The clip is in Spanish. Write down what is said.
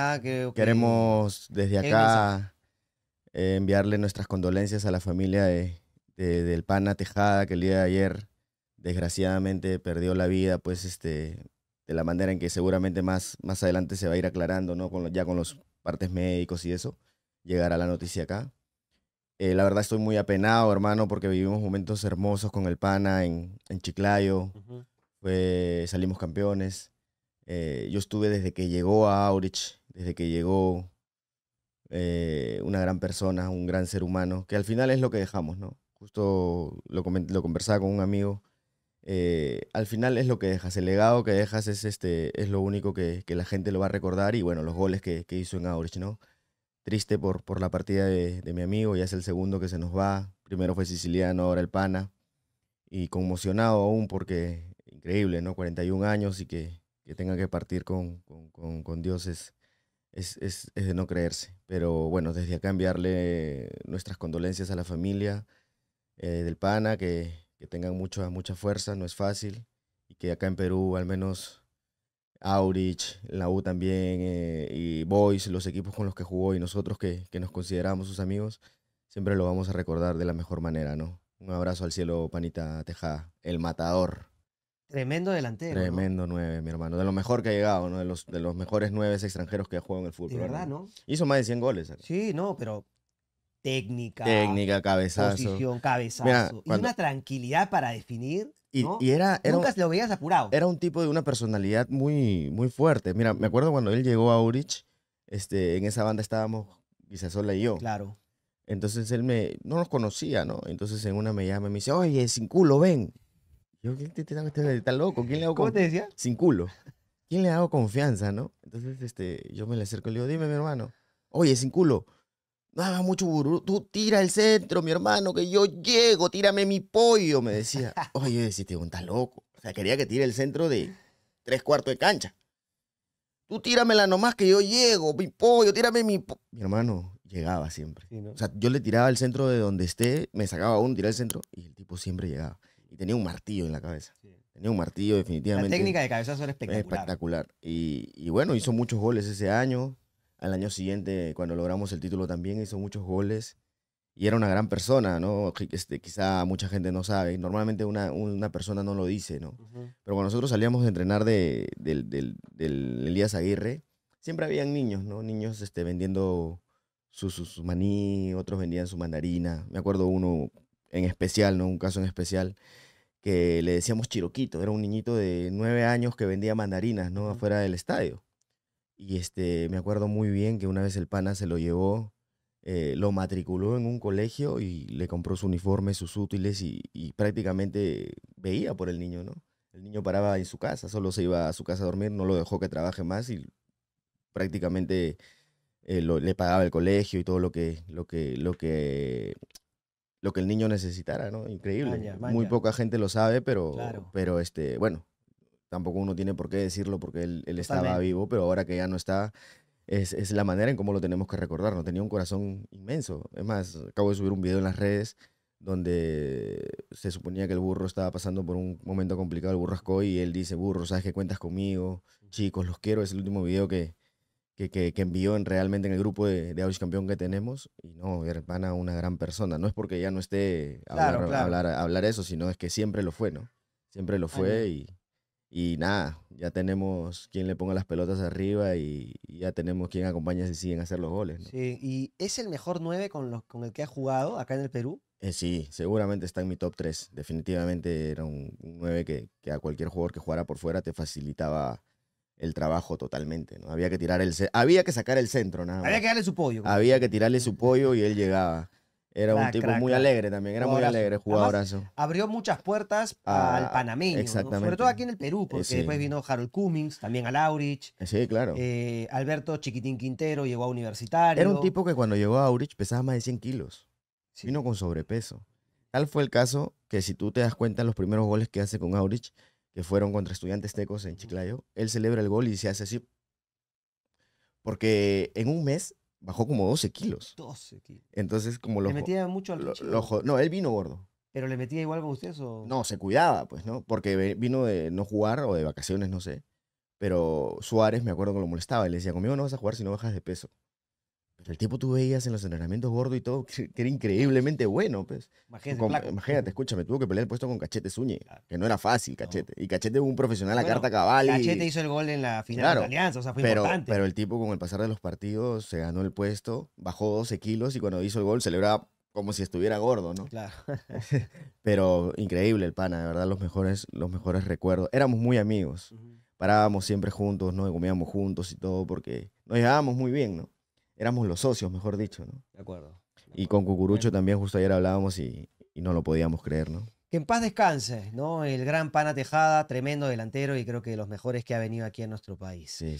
Ah, Queremos desde acá eh, enviarle nuestras condolencias a la familia del pana Tejada que el día de ayer desgraciadamente perdió la vida, pues este, de la manera en que seguramente más, más adelante se va a ir aclarando, ¿no? Con, ya con los partes médicos y eso, llegará la noticia acá. Eh, la verdad estoy muy apenado, hermano, porque vivimos momentos hermosos con el pana en, Chiclayo. salimos campeones. Eh, yo estuve desde que llegó a Aurich desde que llegó eh, una gran persona, un gran ser humano, que al final es lo que dejamos, ¿no? Justo lo, lo conversaba con un amigo. Eh, al final es lo que dejas, el legado que dejas es, este, es lo único que, que la gente lo va a recordar y bueno, los goles que, que hizo en Aurich, ¿no? Triste por, por la partida de, de, mi amigo, ya es el segundo que se nos va, primero fue siciliano, ahora el pana, y conmocionado aún porque increíble, ¿no? 41 años y que, que tenga que partir con, con, con, con Dios es, es, de no creerse. Pero bueno, desde acá enviarle nuestras condolencias a la familia eh, del PANA, que, que, tengan mucha, mucha fuerza, no es fácil. Y que acá en Perú, al menos Aurich, la U también, eh, y Boys, los equipos con los que jugó y nosotros que, que, nos consideramos sus amigos, siempre lo vamos a recordar de la mejor manera, ¿no? Un abrazo al cielo, Panita Tejada, el matador. Tremendo delantero. Tremendo nueve, mi hermano. De lo mejor que ha llegado, ¿no? De los, de los mejores nueve extranjeros que ha jugado en el fútbol. De verdad, ¿no? Hizo más de 100 goles. Sí, no, pero técnica. Técnica, cabezazo. Posición, cabezazo. y una tranquilidad para definir. Y, era, Nunca se lo veías apurado. Era un tipo de una personalidad muy, muy fuerte. Mira, me acuerdo cuando él llegó a Urich, este, en esa banda estábamos Guisasola y yo. Claro. Entonces él me, no nos conocía, ¿no? Entonces en una me llama y me dice, oye, sin culo, ven. Yo, ¿quién te, este loco? ¿Quién le hago ¿Cómo te decía? Sin culo. ¿Quién le hago confianza, no? Entonces, este, yo me le acerco y le digo, dime, mi hermano. Oye, sin culo. No hagas mucho burro. Tú tira el centro, mi hermano, que yo llego. Tírame mi pollo, me decía. Oye, yo decía, estás loco. O sea, quería que tire el centro de tres cuartos de cancha. Tú tíramela nomás que yo llego, mi pollo, tírame mi pollo. Mi hermano llegaba siempre. O sea, yo le tiraba el centro de donde esté, me sacaba uno, tiraba el centro y el tipo siempre llegaba. Y tenía un martillo en la cabeza. Tenía un martillo definitivamente. La técnica de cabeza era espectacular. Espectacular. Y, bueno, hizo muchos goles ese año. Al año siguiente, cuando logramos el título también, hizo muchos goles. Y era una gran persona, ¿no? Este, quizá mucha gente no sabe. Normalmente una, persona no lo dice, ¿no? Pero cuando nosotros salíamos a entrenar de, del, Elías Aguirre, siempre habían niños, ¿no? Niños este, vendiendo sus maní, otros vendían su mandarina. Me acuerdo uno en especial, ¿no? Un caso en especial que le decíamos Chiroquito, era un niñito de nueve años que vendía mandarinas, ¿no? Afuera del estadio. Y este, me acuerdo muy bien que una vez el pana se lo llevó, eh, lo matriculó en un colegio y le compró su uniforme, sus útiles y, prácticamente veía por el niño, ¿no? El niño paraba en su casa, solo se iba a su casa a dormir, no lo dejó que trabaje más y prácticamente eh, le pagaba el colegio y todo lo que, lo que, lo que lo que el niño necesitara, ¿no? Increíble. Muy poca gente lo sabe, pero, pero este, bueno, tampoco uno tiene por qué decirlo porque él, estaba vivo, pero ahora que ya no está, es, la manera en cómo lo tenemos que recordar, ¿no? Tenía un corazón inmenso. Es más, acabo de subir un video en las redes donde se suponía que el burro estaba pasando por un momento complicado, el burrasco, y él dice, burro, sabes que cuentas conmigo, chicos, los quiero. Es el último video que, que, que, envió en, realmente en el grupo de, de Audio Campeón que tenemos. Y no, hermana, una gran persona. No es porque ya no esté a hablar, Hablar, hablar, eso, sino es que siempre lo fue, ¿no? Siempre lo fue y, y, nada, ya tenemos quien le ponga las pelotas arriba y, ya tenemos quien acompaña si siguen a hacer los goles. Sí, y es el mejor 9 con, los, con el que ha jugado acá en el Perú. Eh, sí, seguramente está en mi top 3. Definitivamente era un, un 9 que, que a cualquier jugador que jugara por fuera te facilitaba el trabajo totalmente, ¿no? Había que tirar el había que sacar el centro, nada Había que darle su pollo. Había que tirarle su pollo y él llegaba. Era un tipo muy alegre también, era muy alegre, jugadorazo. abrió muchas puertas ah, al panameño, exactamente. sobre todo aquí en el Perú, porque eh, después vino Harold Cummings, también al Aurich. Eh, sí, claro. Eh, Alberto Chiquitín Quintero llegó a Universitario. Era un tipo que cuando llegó a Aurich pesaba más de 100 kilos. Vino con sobrepeso. Tal fue el caso que si tú te das cuenta en los primeros goles que hace con Aurich, que fueron contra estudiantes tecos en Chiclayo, él celebra el gol y se hace así. Porque en un mes bajó como 12 kilos. 12 kilos. Entonces, como lo. ¿Le metía mucho al ojo No, él vino gordo. ¿Pero le metía igual a usted o.? No, se cuidaba, pues, ¿no? Porque vino de no jugar o de vacaciones, no sé. Pero Suárez, me acuerdo que lo molestaba. le decía, conmigo no vas a jugar si no bajas de peso. El tipo tú veías en los entrenamientos gordo y todo, que era increíblemente bueno. Pues. Imagínate, imagínate, escúchame, tuvo que pelear el puesto con Cachete Zúñiga, que no era fácil, Cachete. Y Cachete un profesional a carta cabal. Cachete hizo el gol en la final de la Alianza, o sea, fue importante. Pero el tipo con el pasar de los partidos se ganó el puesto, bajó 12 kilos y cuando hizo el gol celebraba como si estuviera gordo, ¿no? Claro. Pero increíble el pana, de verdad, los mejores, los mejores recuerdos. Éramos muy amigos. Parábamos siempre juntos, no, comíamos juntos y todo, porque nos llevábamos muy bien, ¿no? éramos los socios, mejor dicho, ¿no? De acuerdo. Y con Cucurucho también justo ayer hablábamos y, no lo podíamos creer, ¿no? Que en paz descanse, ¿no? El gran Pana Tejada, tremendo delantero y creo que los mejores que ha venido aquí en nuestro país. sí.